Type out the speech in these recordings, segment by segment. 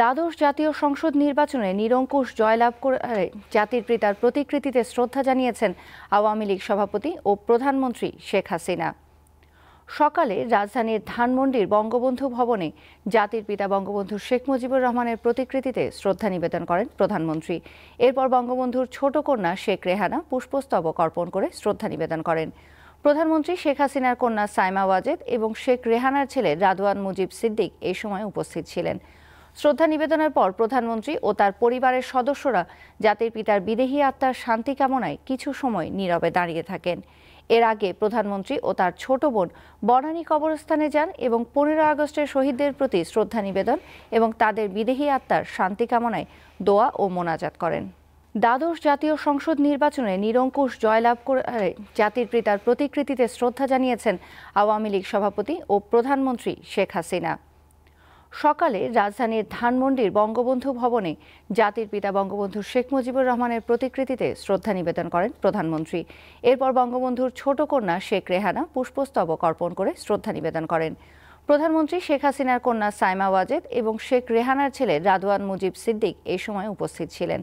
দ্বাদশ জাতীয় সংসদ নির্বাচনে নিরঙ্কুশ জয়লাভ করে জাতির পিতার প্রতিকৃতিতে শ্রদ্ধা জানিয়েছেন আওয়ামী লীগ সভাপতি ও প্রধানমন্ত্রী শেখ হাসিনা সকালে রাজধানীর ধানমন্ডির বঙ্গবন্ধু ভবনে জাতির পিতা বঙ্গবন্ধু শেখ মুজিবুর রহমানের প্রতিকৃতিতে শ্রদ্ধা নিবেদন করেন প্রধানমন্ত্রী এরপর বঙ্গবন্ধুর ছোট কন্যা শেখ রেহানা পুষ্পস্তবক অর্পণ করে শ্রদ্ধা নিবেদন করেন প্রধানমন্ত্রী শেখ হাসিনার কন্যা সাইমা ওয়াজেদ এবং শেখ রেহানার ছেলে রাদওয়ান মুজিব সিদ্দিক এই সময় উপস্থিত ছিলেন শ্রদ্ধা নিবেদনের পর প্রধানমন্ত্রী ও তার পরিবারের সদস্যরা জাতির পিতার বিদেহী আত্মার শান্তি কামনায় কিছু সময় নীরবে দাঁড়িয়ে থাকেন এর আগে প্রধানমন্ত্রী ও তার ছোট বোন বনানী কবরস্থানে যান এবং পনেরো আগস্টের শহীদদের প্রতি শ্রদ্ধা নিবেদন এবং তাদের বিদেহী আত্মার শান্তি কামনায় দোয়া ও মোনাজাত করেন দ্বাদশ জাতীয় সংসদ নির্বাচনে নিরঙ্কুশ জয়লাভ করে জাতির পিতার প্রতিকৃতিতে শ্রদ্ধা জানিয়েছেন আওয়ামী লীগ সভাপতি ও প্রধানমন্ত্রী শেখ হাসিনা সকালে রাজধানীর ধানমন্ডির বঙ্গবন্ধু ভবনে জাতির পিতা বঙ্গবন্ধু শেখ মুজিবুর রহমানের প্রতিকৃতিতে শ্রদ্ধা নিবেদন করেন প্রধানমন্ত্রী এরপর বঙ্গবন্ধুর ছোট কন্যা শেখ রেহানা পুষ্পস্তবক অর্পণ করে শ্রদ্ধা নিবেদন করেন প্রধানমন্ত্রী শেখ হাসিনার কন্যা সাইমা ওয়াজেদ এবং শেখ রেহানার ছেলে রাদওয়ান মুজিব সিদ্দিক এই সময় উপস্থিত ছিলেন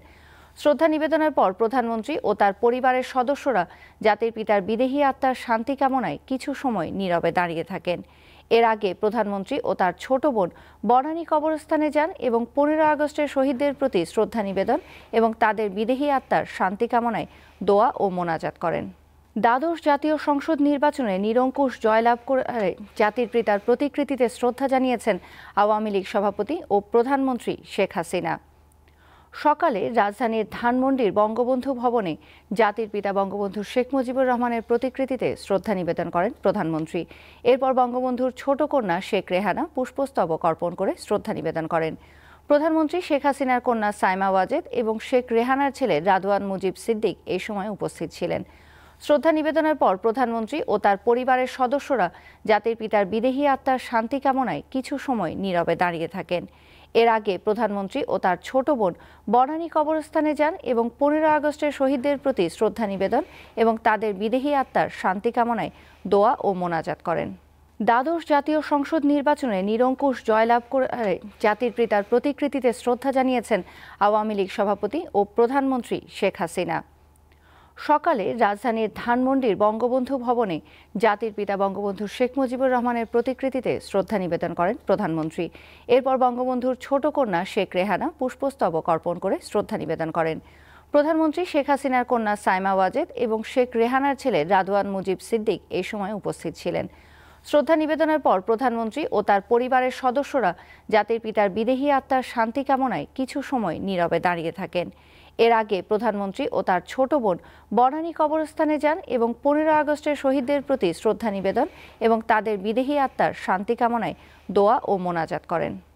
শ্রদ্ধা নিবেদনের পর প্রধানমন্ত্রী ও তার পরিবারের সদস্যরা জাতির পিতার বিদেহী আত্মার শান্তি কামনায় কিছু সময় নীরবে দাঁড়িয়ে থাকেন এর আগে প্রধানমন্ত্রী ও তার ছোট বোন বনানী কবরস্থানে যান এবং পনেরো আগস্টের শহীদদের প্রতি শ্রদ্ধা নিবেদন এবং তাদের বিদেহী আত্মার শান্তি কামনায় দোয়া ও মোনাজাত করেন দ্বাদশ জাতীয় সংসদ নির্বাচনে নিরঙ্কুশ জয়লাভ করে জাতির পিতার প্রতিকৃতিতে শ্রদ্ধা জানিয়েছেন আওয়ামী লীগ সভাপতি ও প্রধানমন্ত্রী শেখ হাসিনা সকালে রাজধানীর ধানমন্ডির বঙ্গবন্ধু ভবনে জাতির পিতা বঙ্গবন্ধু শেখ মুজিবুর রহমানের প্রতিকৃতিতে শ্রদ্ধা নিবেদন করেন প্রধানমন্ত্রী এরপর বঙ্গবন্ধুর ছোট কন্যা শেখ রেহানা পুষ্পস্তবক অর্পণ করে শ্রদ্ধা নিবেদন করেন প্রধানমন্ত্রী শেখ হাসিনার কন্যা সাইমা ওয়াজেদ এবং শেখ রেহানার ছেলে রাদওয়ান মুজিব সিদ্দিক এই সময় উপস্থিত ছিলেন শ্রদ্ধা নিবেদনের পর প্রধানমন্ত্রী ও তার পরিবারের সদস্যরা জাতির পিতার বিদেহী আত্মার শান্তি কামনায় কিছু সময় নীরবে দাঁড়িয়ে থাকেন এর আগে প্রধানমন্ত্রী ও তার ছোট বোন বনানী কবরস্থানে যান এবং পনেরো আগস্টের শহীদদের প্রতি শ্রদ্ধা নিবেদন এবং তাদের বিদেহী আত্মার শান্তি কামনায় দোয়া ও মোনাজাত করেন দ্বাদশ জাতীয় সংসদ নির্বাচনে নিরঙ্কুশ জয়লাভ করে জাতির পিতার প্রতিকৃতিতে শ্রদ্ধা জানিয়েছেন আওয়ামী লীগ সভাপতি ও প্রধানমন্ত্রী শেখ হাসিনা সকালে রাজধানীর ধানমন্ডির বঙ্গবন্ধু ভবনে জাতির পিতা বঙ্গবন্ধু শেখ মুজিবুর রহমানের প্রতিকৃতিতে শ্রদ্ধা নিবেদন করেন প্রধানমন্ত্রী এরপর বঙ্গবন্ধুর ছোট কন্যা শেখ রেহানা পুষ্পস্তবক অর্পণ করে শ্রদ্ধা নিবেদন করেন প্রধানমন্ত্রী শেখ হাসিনার কন্যা সাইমা ওয়াজেদ এবং শেখ রেহানার ছেলে রাদওয়ান মুজিব সিদ্দিক এই সময় উপস্থিত ছিলেন শ্রদ্ধা নিবেদনের পর প্রধানমন্ত্রী ও তার পরিবারের সদস্যরা জাতির পিতার বিদেহী আত্মার শান্তি কামনায় কিছু সময় নীরবে দাঁড়িয়ে থাকেন এর আগে প্রধানমন্ত্রী ও তার ছোট বোন বনানী কবরস্থানে যান এবং পনেরো আগস্টের শহীদদের প্রতি শ্রদ্ধা নিবেদন এবং তাদের বিদেহী আত্মার শান্তি কামনায় দোয়া ও মোনাজাত করেন